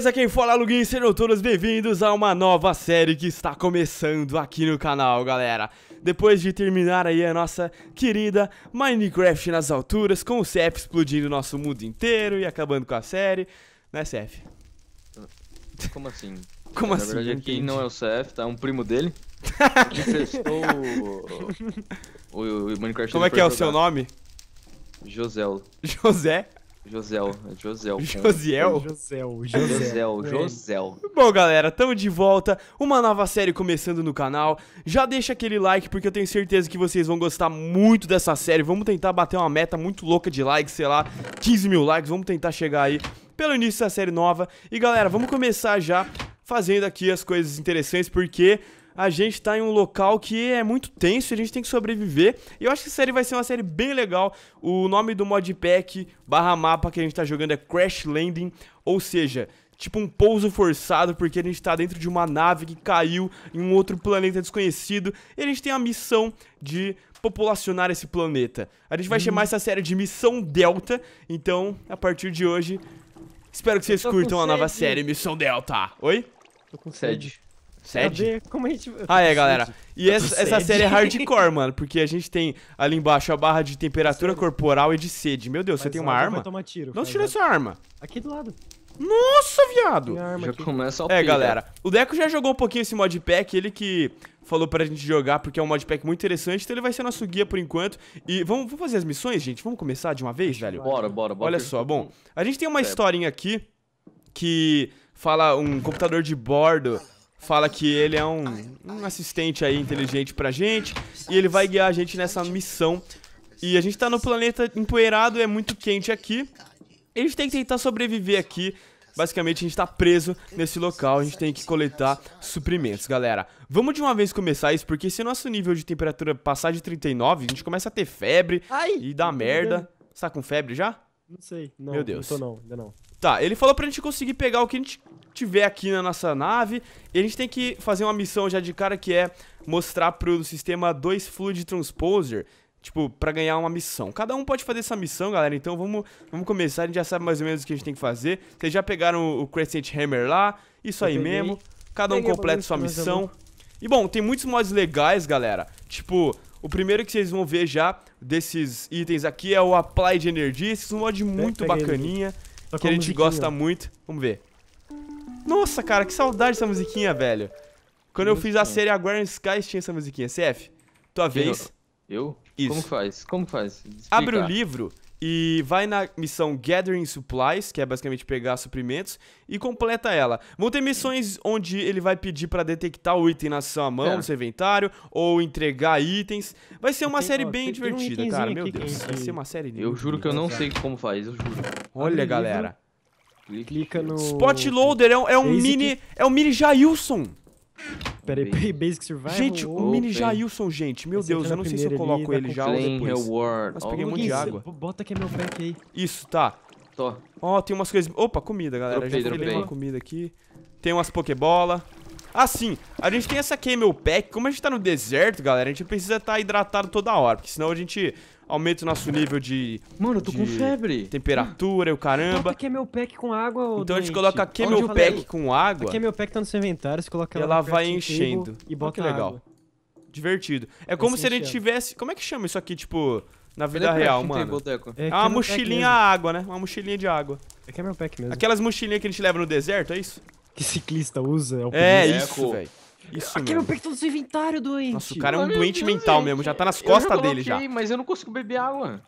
beleza? Quem fala é Lugin, sejam todos bem-vindos a uma nova série que está começando aqui no canal, galera. Depois de terminar aí a nossa querida Minecraft nas alturas, com o CF explodindo o nosso mundo inteiro e acabando com a série, né CF? Como assim? Como Na assim? Na verdade aqui não é o CF, tá? É um primo dele. que testou o... o, o Minecraft... Como é que é o seu nome? José José? Josel, Josel. Josiel? Josel, Josel, Josel. Bom, galera, tamo de volta. Uma nova série começando no canal. Já deixa aquele like, porque eu tenho certeza que vocês vão gostar muito dessa série. Vamos tentar bater uma meta muito louca de likes, sei lá, 15 mil likes. Vamos tentar chegar aí pelo início da série nova. E, galera, vamos começar já fazendo aqui as coisas interessantes, porque a gente tá em um local que é muito tenso, a gente tem que sobreviver. E eu acho que essa série vai ser uma série bem legal. O nome do modpack barra mapa que a gente tá jogando é Crash Landing, ou seja, tipo um pouso forçado, porque a gente tá dentro de uma nave que caiu em um outro planeta desconhecido, e a gente tem a missão de populacionar esse planeta. A gente vai hum. chamar essa série de Missão Delta, então, a partir de hoje, espero que vocês curtam a nova série Missão Delta. Oi? Tô com sede. Sede? Como a gente... Ah, é, galera. E essa, essa, série é hardcore, mano, porque a gente tem ali embaixo a barra de temperatura corporal e de sede. Meu Deus, Mas você tem uma arma? tomar tiro, Não tirou sua arma. Aqui do lado. Nossa, viado! Já aqui. começa o É, galera. O Deco já jogou um pouquinho esse modpack, ele que falou pra gente jogar, porque é um modpack muito interessante, então ele vai ser nosso guia por enquanto. E vamos, vamos fazer as missões, gente? Vamos começar de uma vez, velho? Bora, bora, bora. Olha só, bom, a gente tem uma historinha aqui que fala um computador de bordo fala que ele é um, um assistente aí inteligente pra gente e ele vai guiar a gente nessa missão. E a gente tá no planeta empoeirado, é muito quente aqui. a gente tem que tentar sobreviver aqui. Basicamente, a gente tá preso nesse local, a gente tem que coletar suprimentos, galera. Vamos de uma vez começar isso, porque se nosso nível de temperatura passar de 39, a gente começa a ter febre Ai, e dá merda. Você tá com febre já? Não sei. Não, Meu Deus. Não tô não, ainda não. Tá, ele falou pra gente conseguir pegar o que a gente tiver aqui na nossa nave. E a gente tem que fazer uma missão já de cara que é mostrar pro sistema dois fluid transposer, tipo, para ganhar uma missão. Cada um pode fazer essa missão, galera, então vamos, vamos começar, a gente já sabe mais ou menos o que a gente tem que fazer. Vocês já pegaram o Crescent Hammer lá, isso aí mesmo. Cada um completa sua missão. E bom, tem muitos mods legais, galera. Tipo, o primeiro que vocês vão ver já desses itens aqui é o Applied Energy. Esse é um mod muito bacaninha, tá que a gente gosta muito. Vamos ver. Nossa, cara, que saudade dessa musiquinha, velho. Quando eu fiz a série Aguarian Skies tinha essa musiquinha. CF, tua vez. Eu? Isso. Como faz? Como faz? Explica. Abre o livro e vai na missão Gathering Supplies, que é basicamente pegar suprimentos, e completa ela. Vão ter missões onde ele vai pedir para detectar o item na sua mão, é. no seu inventário, ou entregar itens. Vai ser uma tem, série ó, bem divertida, um cara. Meu Deus, é vai ser uma série Eu juro que eu não sei como faz, eu juro. Olha, Abre galera. Livro. Clica no... Spot Loader é um, é um mini... É um mini Jailson. Pera aí, Basic Survival Gente, o um mini open. Jailson, gente. Meu Deus, eu não sei se eu coloco ele já ou depois. Reward. Nossa, peguei um monte de água. Bota aqui meu pack aí. Isso, tá. Ó, oh, tem umas coisas... Opa, comida, galera. Dropei, já peguei uma comida aqui. Tem umas pokebola. Assim, a gente tem essa Camel Pack. Como a gente tá no deserto, galera, a gente precisa estar tá hidratado toda hora. Porque senão a gente aumenta o nosso nível de... Mano, eu tô com febre. Temperatura e o caramba. Bota Camel Pack com água, Então doente. a gente coloca Camel Pack com água. A Camel Pack tá no seu inventário, você coloca ela Ela vai enchendo. E bota que legal. Água. Divertido. É como se, se a gente tivesse... Como é que chama isso aqui, tipo... Na vida real, mano. É, é uma mochilinha à água, né? Uma mochilinha de água. É Camel Pack mesmo. Aquelas mochilinhas que a gente leva no deserto, é isso? que ciclista usa. É, o é isso, é, velho. Isso Aquele mesmo. todo seu inventário, doente. Nossa, o cara é um doente Deus, mental gente. É. mesmo, já tá nas costas já dele já. mas eu não consigo beber água.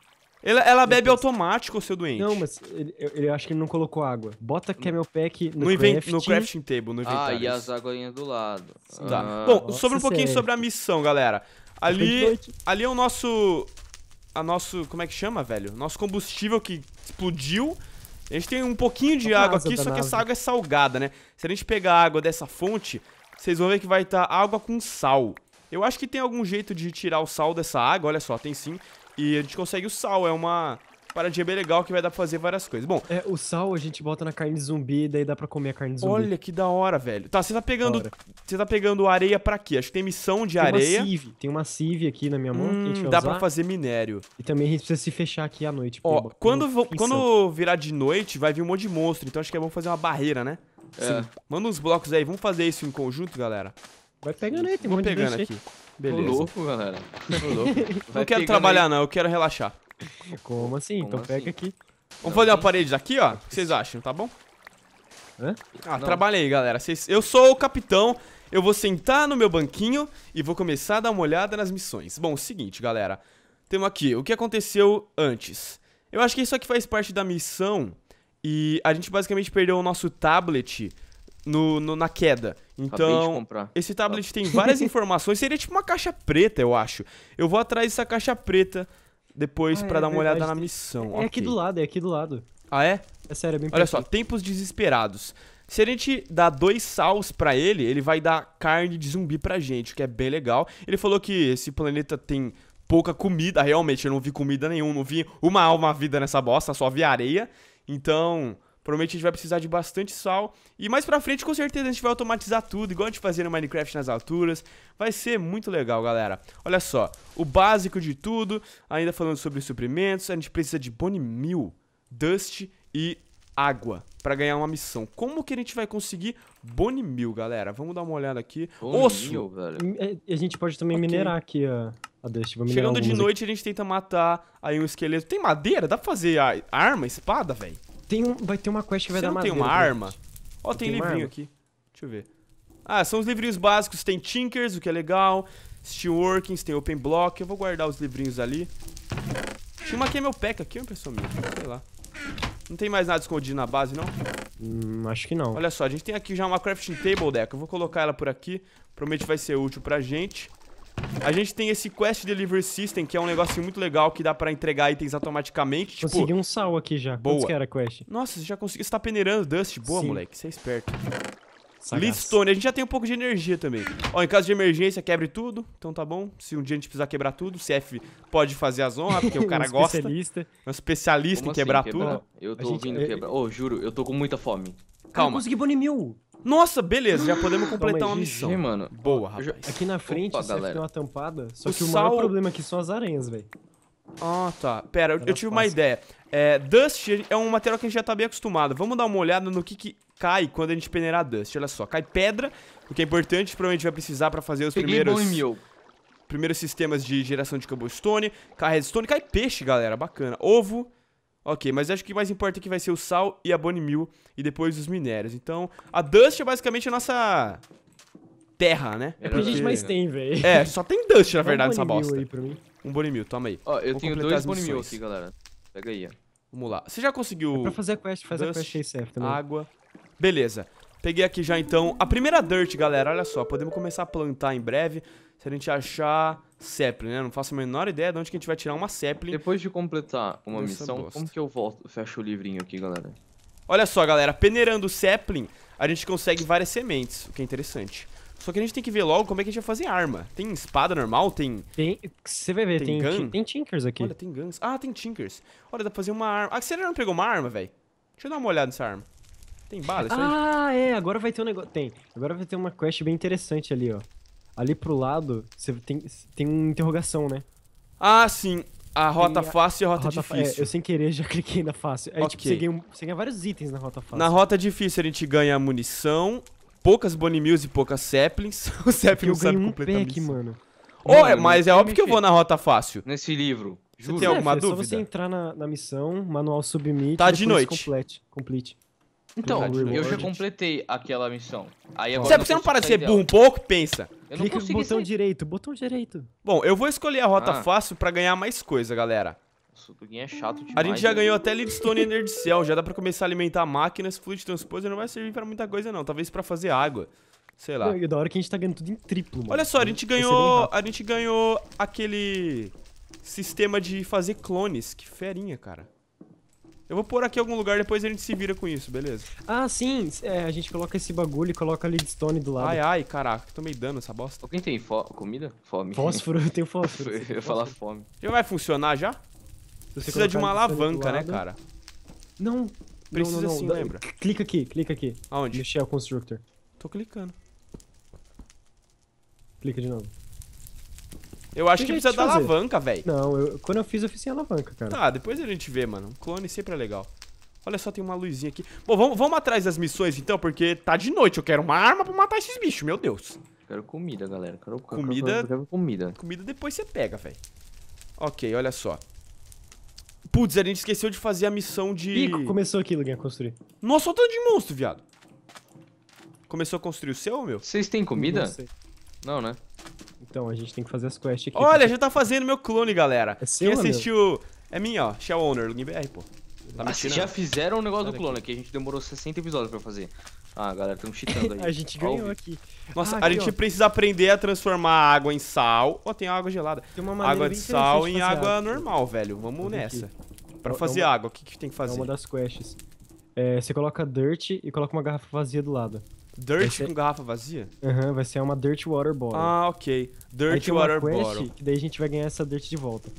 Ela, ela bebe automático, seu doente. Não, mas ele, eu, acho que ele não colocou água. Bota Camel é Pack no, no, no crafting table, no inventário. Ah, e as aguinhas do lado. Tá. Ah, Bom, sobre um pouquinho sério. sobre a missão, galera. Tá ali, ali é o nosso... A nosso... Como é que chama, velho? Nosso combustível que explodiu... A gente tem um pouquinho de água aqui, só que essa água é salgada, né? Se a gente pegar a água dessa fonte, vocês vão ver que vai estar tá água com sal. Eu acho que tem algum jeito de tirar o sal dessa água, olha só, tem sim. E a gente consegue o sal, é uma paradinha é bem legal que vai dar pra fazer várias coisas. Bom. É, o sal a gente bota na carne zumbi, daí dá pra comer a carne zumbi. Olha que da hora, velho. Tá, você tá pegando. Você tá pegando areia pra quê? Acho que tem missão de tem areia. Uma sieve. Tem uma sieve aqui na minha mão hum, que a gente hum, vai Dá usar. pra fazer minério. E também a gente precisa se fechar aqui à noite. Ó, é quando, quando virar de noite, vai vir um monte de monstro. Então acho que é bom fazer uma barreira, né? É. Sim. Manda uns blocos aí, vamos fazer isso em conjunto, galera. Vai pegando aí, tem um monte de pegando aqui. Beleza. Tô louco, galera. Tô louco. não quero trabalhar, aí. não, eu quero relaxar. Como assim? Como então assim? pega aqui. Vamos fazer uma parede aqui, ó. O que vocês acham, tá bom? Hã? Ah, Não. trabalhei, galera. Cês... Eu sou o capitão. Eu vou sentar no meu banquinho e vou começar a dar uma olhada nas missões. Bom, é o seguinte, galera. Temos aqui o que aconteceu antes. Eu acho que isso aqui faz parte da missão. E a gente basicamente perdeu o nosso tablet no, no, na queda. Então, esse tablet tá. tem várias informações. Seria tipo uma caixa preta, eu acho. Eu vou atrás dessa caixa preta depois ah, para é dar uma verdade. olhada na missão. É, okay. aqui do lado, é aqui do lado. Ah, é? É sério, é bem Olha só, aqui. tempos desesperados. Se a gente dá dois sals para ele, ele vai dar carne de zumbi pra gente, o que é bem legal. Ele falou que esse planeta tem pouca comida, realmente, eu não vi comida nenhuma, não vi uma alma vida nessa bosta, só vi areia. Então, Provavelmente a gente vai precisar de bastante sal. E mais pra frente, com certeza, a gente vai automatizar tudo, igual a gente fazia no Minecraft nas alturas. Vai ser muito legal, galera. Olha só, o básico de tudo, ainda falando sobre suprimentos, a gente precisa de bone meal, dust e água para ganhar uma missão. Como que a gente vai conseguir bone meal, galera? Vamos dar uma olhada aqui. Bone Osso! Meal, velho. É, a gente pode também okay. minerar aqui a... A Dust, Chegando de noite, aqui. a gente tenta matar aí um esqueleto. Tem madeira? Dá pra fazer arma, espada, velho? Tem um, vai ter uma quest que vai Você dar madeira. tem uma arma? Ó, oh, tem, livrinho aqui. Deixa eu ver. Ah, são os livrinhos básicos. Tem Tinkers, o que é legal. Steelworkings, tem Open Block. Eu vou guardar os livrinhos ali. Tinha uma meu Pack aqui, uma pessoa minha. Sei lá. Não tem mais nada escondido na base, não? Hum, acho que não. Olha só, a gente tem aqui já uma crafting table, deck Eu vou colocar ela por aqui. promete vai ser útil pra gente. A gente tem esse Quest Delivery System, que é um negócio muito legal que dá pra entregar itens automaticamente. Tipo, consegui um sal aqui já. Boa. Quantos que era a quest? Nossa, você já conseguiu. Você tá peneirando Dust. Boa, Sim. moleque. Você é esperto. Sagaz. Leadstone, a gente já tem um pouco de energia também. Ó, em caso de emergência, quebre tudo. Então tá bom. Se um dia a gente precisar quebrar tudo, o CF pode fazer as honras, porque o cara um gosta. Especialista. É um especialista Como em quebrar assim, tudo. Quebrar? Eu tô gente... ouvindo é- quebrar. Ô, oh, juro, eu tô com muita fome. Calma. Eu consegui bone mil. Nossa, beleza, já podemos completar uma missão. mano. Boa, rapaz. Aqui na frente Opa, você tem uma tampada, só o que o maior problema aqui são as aranhas, velho. Ah, tá. Pera, eu, tá eu tive uma ideia. É, dust é um material que a gente já tá bem acostumado. Vamos dar uma olhada no que, que cai quando a gente peneirar Dust. Olha só, cai pedra, o que é importante, provavelmente vai precisar pra fazer os Peguei primeiros... Bom, primeiros sistemas de geração de cobblestone, cai redstone, cai peixe, galera, bacana. Ovo... Ok, mas acho que o mais importante aqui que vai ser o sal e a bone meal e depois os minérios. Então, a Dust é basicamente a nossa terra, né? É o que a gente mais tem, velho. É, só tem Dust, na verdade, nessa um bosta. Aí pra mim. Um bone meal, toma aí. Ó, eu Vou tenho dois bone meal aqui, galera. Pega aí, ó. Vamos lá. Você já conseguiu... É pra fazer a quest, faz dust, a quest aí, certo, também. água. Beleza. Peguei aqui já, então, a primeira Dirt, galera. Olha só, podemos começar a plantar em breve se a gente achar Zeppelin, né? Não faço a menor ideia de onde que a gente vai tirar uma Zeppelin. Depois de completar uma missão, bosta. como que eu volto, fecho o livrinho aqui, galera? Olha só, galera, peneirando o Zeppelin, a gente consegue várias sementes, o que é interessante. Só que a gente tem que ver logo como é que a gente vai fazer arma. Tem espada normal? Tem. Tem. Você vai ver, tem. Tem, gun? tem Tinkers aqui. Olha, tem guns. Ah, tem Tinkers. Olha, dá pra fazer uma arma. Ah, você não pegou uma arma, velho? Deixa eu dar uma olhada nessa arma. Tem bala? Ah, aí? é, agora vai ter um negócio. Tem. Agora vai ter uma quest bem interessante ali, ó ali pro lado, você tem, tem uma interrogação, né? Ah, sim. A rota a, fácil e a rota, a rota é, difícil. É, eu sem querer já cliquei na fácil. Aí, é, okay. tipo, você ganha, você ganha, vários itens na rota fácil. Na rota difícil a gente ganha munição, poucas Bonnie Mills e poucas Saplings. o Sapling não sabe um completar pack, mano. Oh, mano, é, mas é óbvio que eu vou na rota fácil. Nesse livro. Juro. Você tem alguma é, dúvida? É só você entrar na, na missão, manual submit, tá de noite. complete. complete. Então, tá eu já completei aquela missão. Aí agora você não para ser burro um pouco pensa. Eu Clica no botão sair. direito, botão direito. Bom, eu vou escolher a rota ah. fácil pra ganhar mais coisa, galera. Nossa, o é chato demais. A gente já né? ganhou até Lidstone e Nerd Cell, já dá pra começar a alimentar máquinas, fluid transposer não vai servir pra muita coisa não, talvez pra fazer água. Sei lá. É da hora que a gente tá ganhando tudo em triplo, mano. Olha só, a gente ganhou, a gente ganhou aquele sistema de fazer clones, que ferinha, cara. Eu vou pôr aqui em algum lugar, depois a gente se vira com isso, beleza? Ah, sim. É, a gente coloca esse bagulho e coloca a stone do lado. Ai, ai, caraca, tomei dano essa bosta. Alguém tem fo comida? Fome. Fósforo, eu tenho fósforo. eu ia falar fome. Já vai funcionar já? Você precisa de uma alavanca, né, cara? Não. Precisa não, não, não. sim, lembra? Clica aqui, clica aqui. Aonde? No o Constructor. Tô clicando. Clica de novo. Eu acho que precisa da fazer. alavanca, velho. Não, eu, quando eu fiz, eu fiz sem alavanca, cara. Tá, depois a gente vê, mano. Clone sempre é legal. Olha só, tem uma luzinha aqui. Bom, vamos, vamos atrás das missões, então, porque tá de noite. Eu quero uma arma pra matar esses bichos, meu Deus. Quero comida, galera. Quero comida. Quero, quero comida. Comida depois você pega, velho. Ok, olha só. Putz, a gente esqueceu de fazer a missão de... Ih, começou aqui, Luguinha, construir. Nossa, olha o tanto de monstro, viado. Começou a construir o seu ou meu? Vocês têm comida? Não, não né? Então, a gente tem que fazer as quests aqui. Olha, tá? já tá fazendo meu clone, galera. É seu, Quem assistiu... É minha, ó. Shell Owner, Login BR, pô. Tá ah, já fizeram o negócio do clone aqui. aqui, a gente demorou 60 episódios pra fazer. Ah, galera, estamos cheatando aí. a gente ganhou aqui. Nossa, ah, aqui, a gente ó. precisa aprender a transformar a água em sal. Ó, oh, tem água gelada. Tem uma água de sal em água, água normal, velho. Vamos Vamos nessa. Aqui. Pra é fazer é uma... água, o que, que tem que fazer? É uma das quests. É, você coloca dirt e coloca uma garrafa vazia do lado. Dirt ser... É com garrafa vazia? Aham, uhum, vai ser uma Dirt Water Bottle. Ah, ok. Dirt Water quest, Bottle. Que daí a gente vai ganhar essa Dirt de volta.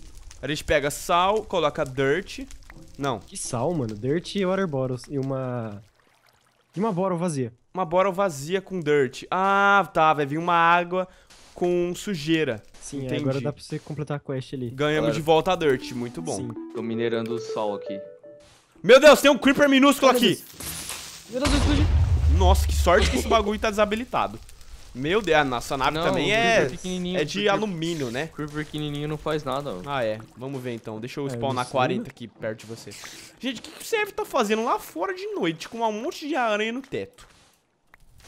A gente pega sal, coloca Dirt. Não. Que sal, mano? Dirt e Water Bottles. E uma. E uma Bottle vazia. Uma Bottle vazia com Dirt. Ah, tá. Vai vir uma água com sujeira. Sim, Entendi. agora dá pra você completar a quest ali. Ganhamos agora... de volta a Dirt. Muito bom. Sim. Tô minerando o sal aqui. Meu Deus, tem um Creeper minúsculo Meu aqui! Deus. Meu Deus, eu explodi. Nossa, que sorte que esse bagulho tá desabilitado. Meu Deus, a nossa nave não, também é, é de alumínio, né? Creeper pequenininho não faz nada. Ó. Ah, é. Vamos ver então. Deixa eu é, spawnar é, 40 aqui perto de você. Gente, o que, que o Serve tá fazendo lá fora de noite com um monte de aranha no teto?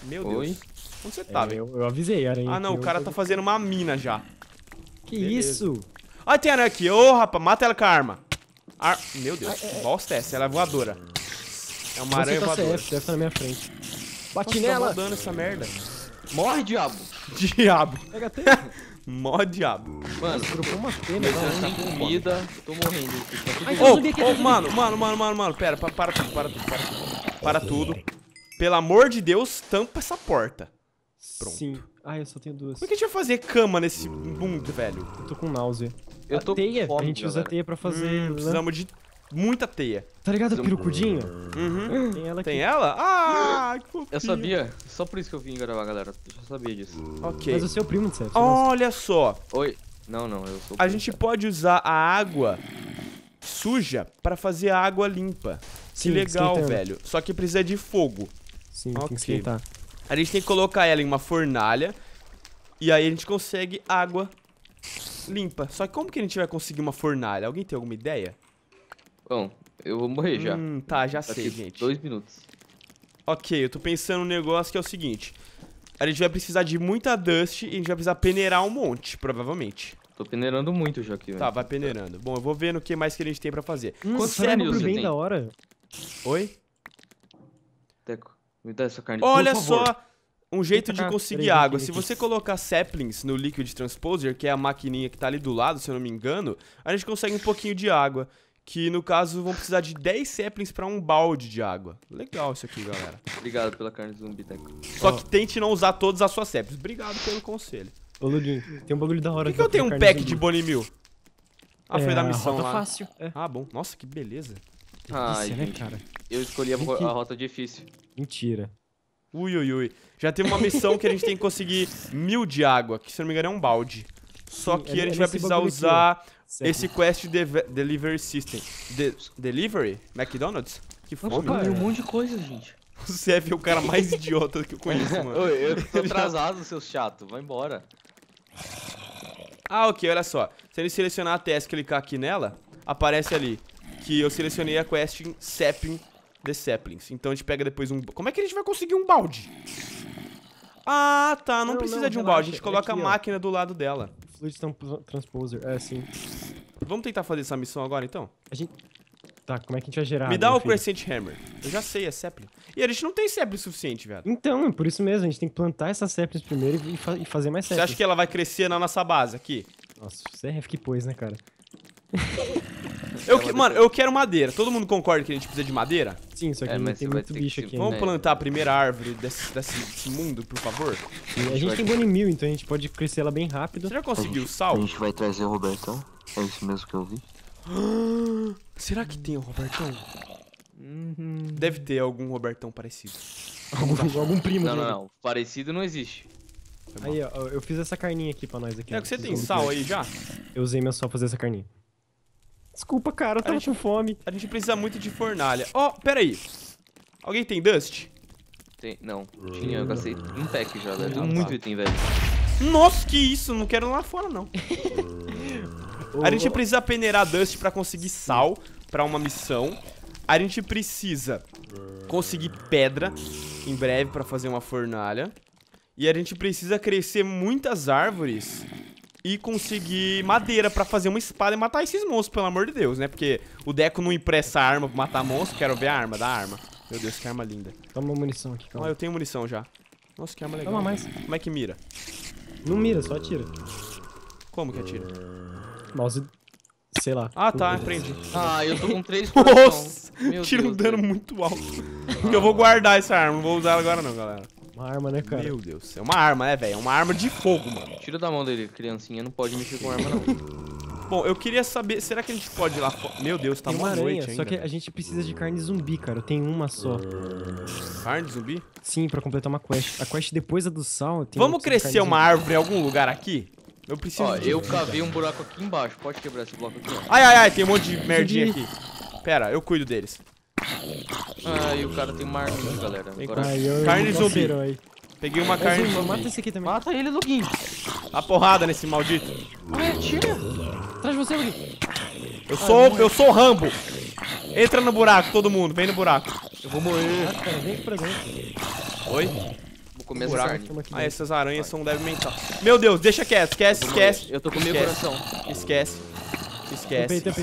Meu Oi? Deus. Onde você é, tá, é, velho? Eu, eu, avisei, aranha. Ah, não. O cara tá fazendo uma mina já. Que Beleza. isso? Ah, tem aranha aqui. Ô, oh, rapaz, mata ela com a arma. Ar... Meu Deus. Ah, Bosta é essa. Ela é voadora. É uma aranha tá voadora. CF, CF tá na minha frente. Bati dando nela! essa merda. Morre, diabo! Diabo! Pega Morre diabo. Mano, trocou uma pena. Eu tô tá comida, tô morrendo. Ô, oh, oh, mano, mano, mano, mano, mano, pera, para, para tudo, para tudo, para tudo. Para tudo. Pelo amor de Deus, tampa essa porta. Pronto. Sim. Ah, eu só tenho duas. Por é que a gente vai fazer cama nesse mundo, velho? Eu tô com náusea. Eu tô a teia, com fome, a gente usa galera. teia pra fazer... Hum, precisamos de muita teia. Tá ligado uhum. pirucudinho? Uhum. Tem ela aqui. Tem ela? Ah, que fofinho. Eu sabia. Só por isso que eu vim gravar, galera. Eu já sabia disso. Ok. Mas o seu primo, Seth. Né? Olha só. Oi. Não, não, eu sou... A primo, gente cara. pode usar a água suja para fazer a água limpa. Sim, que legal, velho. Só que precisa de fogo. Sim, okay. tem que esquentar. A gente tem que colocar ela em uma fornalha e aí a gente consegue água limpa. Só que como que a gente vai conseguir uma fornalha? Alguém tem alguma ideia? Bom, eu vou morrer já. Hum, tá, já Daqui sei, gente. Dois minutos. Ok, eu tô pensando um negócio que é o seguinte. A gente vai precisar de muita dust e a gente vai precisar peneirar um monte, provavelmente. Tô peneirando muito já aqui, Tá, vai peneirando. Bom, eu vou ver no que mais que a gente tem pra fazer. Hum, Quanto você bem da hora. Oi? Teco, me dá essa carne, Olha só! Um jeito de conseguir água. Se você colocar saplings no Liquid Transposer, que é a maquininha que tá ali do lado, se eu não me engano, a gente consegue um pouquinho de água. Que no caso vão precisar de 10 saplings pra um balde de água. Legal isso aqui, galera. Obrigado pela carne de zumbi, Teco. Só oh. que tente não usar todas as suas saplings. Obrigado pelo conselho. Ô, Ludinho, tem um bagulho da hora Por que, eu tenho um pack de, de Bonimil? Ah, é, foi da missão lá. fácil. É. Ah, bom. Nossa, que beleza. Ai, ah, né, cara? Eu escolhi a, que... a rota difícil. Mentira. Ui, ui, ui. Já tem uma missão que a gente tem que conseguir mil de água, que se não me engano é um balde. Só Sim, que é, a gente é vai precisar usar aqui, Sempre. Esse Quest de Delivery System. De delivery? McDonald's? Que fome. É. um monte de coisa, gente. O Seth é o cara mais idiota que eu conheço, mano. Oi, eu tô atrasado, seu chato. Vai embora. Ah, ok, olha só. Se ele selecionar a TS, e clicar aqui nela, aparece ali que eu selecionei a quest em Sapling The Saplings. Então a gente pega depois um... Como é que a gente vai conseguir um balde? Ah, tá. Não, não precisa não, de um relaxa, balde. A gente coloca aqui, a máquina ó. do lado dela. Fluid Transposer, é sim. Vamos tentar fazer essa missão agora, então? A gente... Tá, como é que a gente vai gerar? Me dá né, o Crescent Hammer. Eu já sei, é Zeppelin. E a gente não tem Zeppelin suficiente, velho. Então, é por isso mesmo. A gente tem que plantar essas Zeppelins primeiro e, fa e, fazer mais Zeppelins. Você acha que ela vai crescer na nossa base aqui? Nossa, CRF é que pôs, né, cara? Eu que, mano, eu quero madeira. Todo mundo concorda que a gente precisa de madeira? Sim, só que é, tem muito bicho aqui. Vamos plantar a primeira árvore desse, desse mundo, por favor? Sim, a gente, tem bone mil, então a gente pode crescer ela bem rápido. Você já conseguiu o sal? A gente vai trazer o Robertão. É isso mesmo que eu vi. Será que tem o Robertão? Uhum. Deve ter algum Robertão parecido. Algum, tá. algum primo. Não, não, não. Parecido não existe. Aí, ó, eu fiz essa carninha aqui pra nós aqui. É que você tem sal aí já? Eu usei minha sal pra fazer essa carninha. Desculpa, cara, eu tava gente, com fome. A gente precisa muito de fornalha. Ó, oh, peraí. Alguém tem dust? Tem, não. Tinha, eu gastei um pack já, velho. Tem ah, muito tá. item, velho. Nossa, que isso, não quero lá fora, não. a gente precisa peneirar dust pra conseguir sal pra uma missão. A gente precisa conseguir pedra em breve pra fazer uma fornalha. E a gente precisa crescer muitas árvores e conseguir madeira pra fazer uma espada e matar esses monstros, pelo amor de Deus, né? Porque o Deco não impressa a arma pra matar monstro. Quero ver a arma, da arma. Meu Deus, que arma linda. Toma munição aqui, calma. Ah, eu tenho munição já. Nossa, que arma legal. Toma mais. Como é que mira? Não mira, só atira. Como que atira? Mouse... Sei lá. Ah, tá, aprendi. Ah, eu tô com três coração. Nossa, tira um dano muito alto. eu vou guardar essa arma, não vou usar ela agora não, galera. Uma arma, né, cara? Meu Deus. É uma arma, né, velho? É uma arma de fogo, mano. Tira da mão dele, criancinha. Não pode mexer com arma, não. Bom, eu queria saber... Será que a gente pode ir lá fora? Meu Deus, tá uma, noite ainda. Só que a gente precisa de carne zumbi, cara. Eu tenho uma só. Carne zumbi? Sim, pra completar uma quest. A quest depois da é do sal... Vamos crescer uma zumbi. árvore em algum lugar aqui? Eu preciso Ó, de... eu cavei um buraco aqui embaixo. Pode quebrar esse bloco aqui. Ai, ai, ai. Tem um monte de merdinha aqui. Pera, eu cuido deles. Ai, o cara tem uma arminha, galera. Agora... Carne zumbi. Peguei uma é carne zumbi. Mata esse aqui também. Mata ele, Luguin. A porrada nesse maldito. Ai, ah, atira. É, Atrás de você, Luguin. Eu sou, eu sou o Rambo. Entra no buraco, todo mundo. Vem no buraco. Eu vou morrer. Ah, cara, vem pra Oi? Vou comer essa Ah, essas aranhas Vai. são deve mental. Meu Deus, deixa quieto. Esquece, esquece. Eu tô com meu coração. Esquece esquece.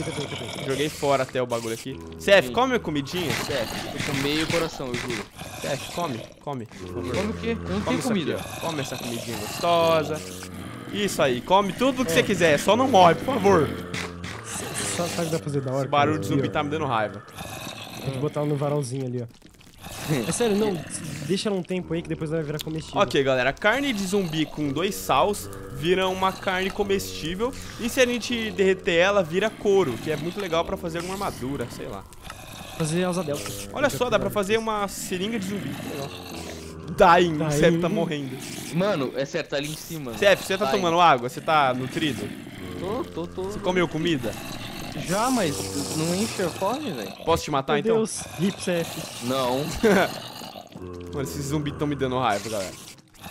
Joguei fora até o bagulho aqui. CF, come a comidinha? CF, eu chamei o coração, eu juro. CF, come, come. Come o quê? Eu não come tenho comida. Aqui, come essa comidinha gostosa. Isso aí, come tudo o que é. você quiser, só não morre, por favor. Sabe o que dá pra fazer da hora? Esse barulho de zumbi tá me dando raiva. Tem que botar no varalzinho ali, ó. É sério, não. Deixa um tempo aí que depois vai virar comestível. Ok, galera. Carne de zumbi com dois sals vira uma carne comestível. E se a gente derreter ela, vira couro, que é muito legal pra fazer uma armadura, sei lá. Fazer asa delta. Olha só, dá pra fazer uma seringa de zumbi. Legal. Dying, o Sep tá morrendo. Mano, é certo, tá ali em cima. Sep, você tá Dying. tomando água? Você tá nutrido? Tô, tô, tô. Você comeu comida? Já, mas não enche a fome, velho. Posso te matar, Meu então? Deus, Hipsef. Não. Mano, esses zumbis estão me dando raiva, galera.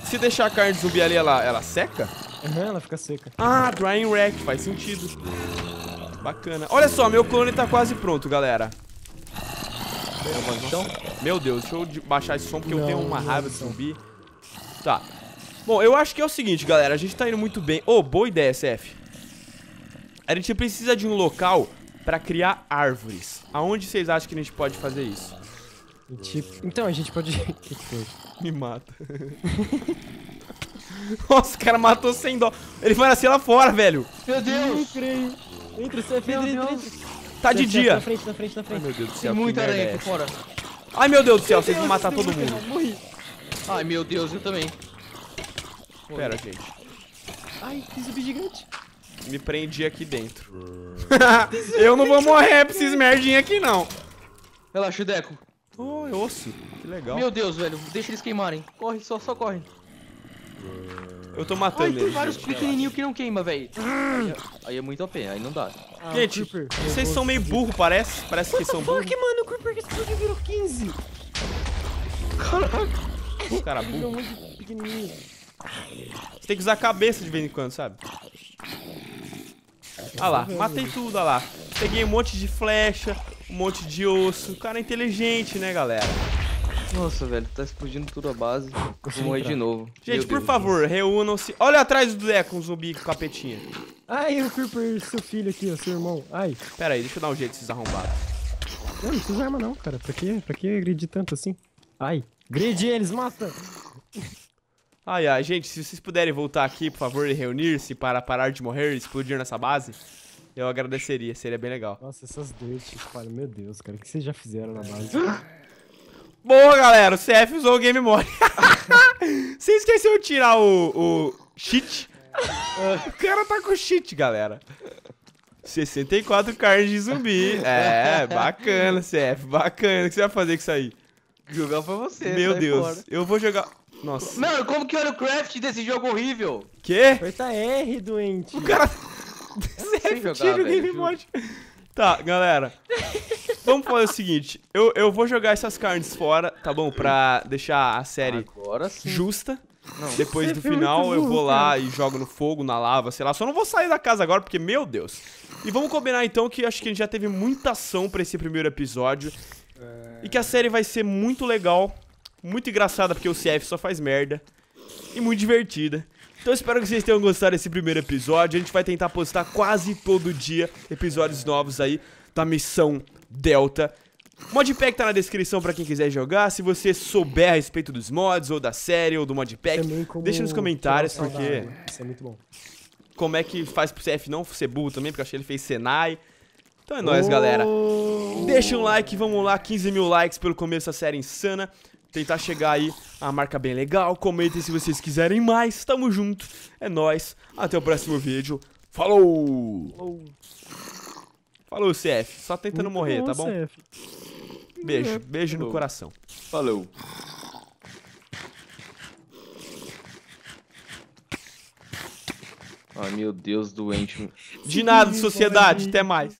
Se deixar a carne de zumbi ali, ela, ela seca? Aham, ela fica seca. Ah, Drying Rack, faz sentido. Bacana. Olha só, meu clone tá quase pronto, galera. Então, meu Deus, deixa eu baixar esse som porque não, eu tenho uma raiva de zumbi. Tá. Bom, eu acho que é o seguinte, galera. A gente tá indo muito bem. Ô, oh, boa ideia, SF. A gente precisa de um local pra criar árvores. Aonde vocês acham que a gente pode fazer isso? Tipo... Então, a gente pode... que foi? Me mata. Nossa, o cara matou sem dó. Ele foi nascer lá fora, velho. Meu Deus. Entra, você é entra, entra. Tá de dia. Na frente, na frente, na frente. Ai, meu Deus do céu. Tem muita aranha aqui fora. Ai, meu Deus do céu. vocês vão matar todo mundo. Morri. Ai, meu Deus. Eu também. Pera, gente. Ai, que zumbi gigante me prendi aqui dentro. eu não vou morrer pra esses merdinhos aqui, não. Relaxa, Deco. Oh, osso. Que legal. Meu Deus, velho. Deixa eles queimarem. Corre, só, só corre. Eu tô matando eles. tem vários pequenininhos que não queima, velho. Aí, é, aí, é muito OP, aí não dá. Ah, gente, vocês são meio burro, parece. Parece What que são burros. Por que, mano? O Creeper explodiu virou 15. Caraca. O cara é burro. Você tem que usar a cabeça de vez em quando, sabe? Olha lá, matei tudo, olha lá. Peguei um monte de flecha, um monte de osso. O cara é inteligente, né, galera? Nossa, velho, tá explodindo tudo a base. Vamos morrer de novo. Gente, Meu por Deus favor, reúnam-se. Olha atrás do Deco, um zumbi com capetinha. Ai, eu fui por seu filho aqui, seu irmão. Ai. Pera aí, deixa eu dar um jeito desses arrombados. Não, não precisa arma não, cara. Pra que, pra que agredir tanto assim? Ai. Grid eles, mata! Ai, ai, gente, se vocês puderem voltar aqui, por favor, e reunir-se para parar de morrer e explodir nessa base, eu agradeceria, seria bem legal. Nossa, essas doentes, cara, tipo, meu Deus, cara, o que vocês já fizeram na base? Boa, galera, o CF usou o Game Mode. Você esqueceu de tirar o, o cheat? o cara tá com cheat, galera. 64 carnes de zumbi. É, bacana, CF, bacana. O que você vai fazer com isso aí? Jogar pra você. Meu Deus, fora. eu vou jogar... Nossa. Mano, como que olha o craft desse jogo horrível? Quê? Aperta R, doente. O cara. Sério, tira o game mode Tá, galera. Vamos fazer o seguinte. Eu, eu vou jogar essas carnes fora, tá bom? Pra deixar a série justa. Não, Depois do é final eu vou lá e jogo no fogo, na lava, sei lá. Só não vou sair da casa agora porque, meu Deus. E vamos combinar então que acho que a gente já teve muita ação pra esse primeiro episódio. É... E que a série vai ser muito legal muito engraçada, porque o CF só faz merda. E muito divertida. Então espero que vocês tenham gostado desse primeiro episódio. A gente vai tentar postar quase todo dia episódios novos aí da missão Delta. Modpack tá na descrição para quem quiser jogar. Se você souber a respeito dos mods, ou da série, ou do modpack, deixa nos comentários, porque... Isso é muito bom. Como é que faz pro CF não ser burro também, porque eu achei que ele fez Senai. Então é nóis, oh. galera. Deixa um like, vamos lá, 15 mil likes pelo começo da série insana tentar chegar aí a marca bem legal. Comentem se vocês quiserem mais. Tamo junto. É nóis. Até o próximo vídeo. Falou! Falou, Falou CF. Só tentando Muito morrer, bom, tá bom? CF. Beijo. É. Beijo Falou. no coração. Falou. Ai, meu Deus, doente. De nada, sociedade. Até mais.